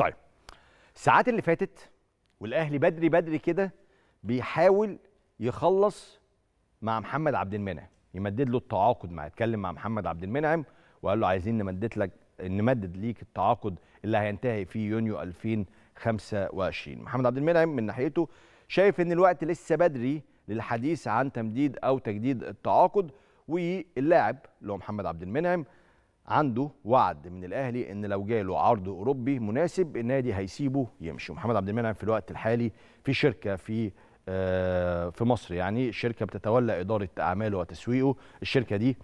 طيب الساعات اللي فاتت والاهلي بدري بدري كده بيحاول يخلص مع محمد عبد المنعم يمدد له التعاقد مع اتكلم مع محمد عبد المنعم وقال له عايزين نمدد لك نمدد ليك التعاقد اللي هينتهي في يونيو 2025 محمد عبد المنعم من ناحيته شايف ان الوقت لسه بدري للحديث عن تمديد او تجديد التعاقد واللاعب اللي هو محمد عبد المنعم عنده وعد من الاهلي ان لو جاله عرض اوروبي مناسب النادي هيسيبه يمشي محمد عبد المنعم في الوقت الحالي في شركه في آه، في مصر يعني الشركه بتتولى اداره اعماله وتسويقه الشركه دي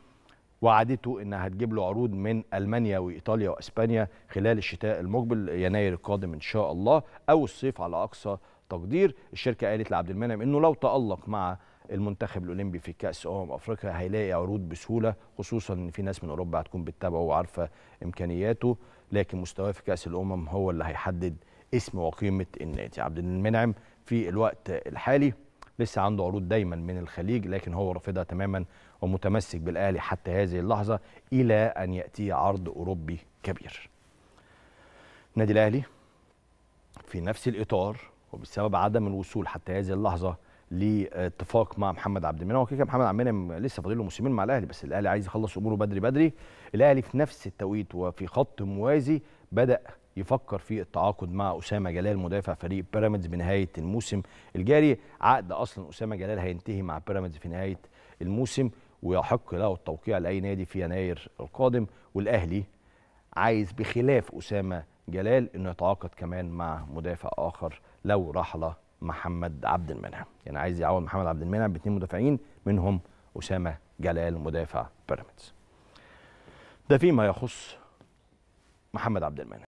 وعدته انها هتجيب له عروض من المانيا وايطاليا واسبانيا خلال الشتاء المقبل يناير القادم ان شاء الله او الصيف على اقصى تقدير الشركه قالت لعبد المنعم انه لو تالق مع المنتخب الاولمبي في كاس امم افريقيا هيلاقي عروض بسهوله خصوصا ان في ناس من اوروبا هتكون بتتابعه وعارفه امكانياته لكن مستواه في كاس الامم هو اللي هيحدد اسم وقيمه النادي عبد المنعم في الوقت الحالي لسه عنده عروض دايما من الخليج لكن هو رافضها تماما ومتمسك بالاهلي حتى هذه اللحظه الى ان ياتي عرض اوروبي كبير النادي الاهلي في نفس الاطار وبسبب عدم الوصول حتى هذه اللحظه لاتفاق مع محمد عبد المنعم وكده محمد عبد المنعم لسه فاضل له موسمين مع الاهلي بس الاهلي عايز يخلص اموره بدري بدري الاهلي في نفس التوقيت وفي خط موازي بدا يفكر في التعاقد مع اسامه جلال مدافع فريق بيراميدز بنهايه الموسم الجاري عقد اصلا اسامه جلال هينتهي مع بيراميدز في نهايه الموسم ويحق له التوقيع لاي نادي في يناير القادم والاهلي عايز بخلاف اسامه جلال انه يتعاقد كمان مع مدافع اخر لو رحل محمد عبد المنعم يعني عايز يعوض محمد عبد المنعم باثنين مدافعين منهم اسامه جلال مدافع بيراميدز ده فيما يخص محمد عبد المنعم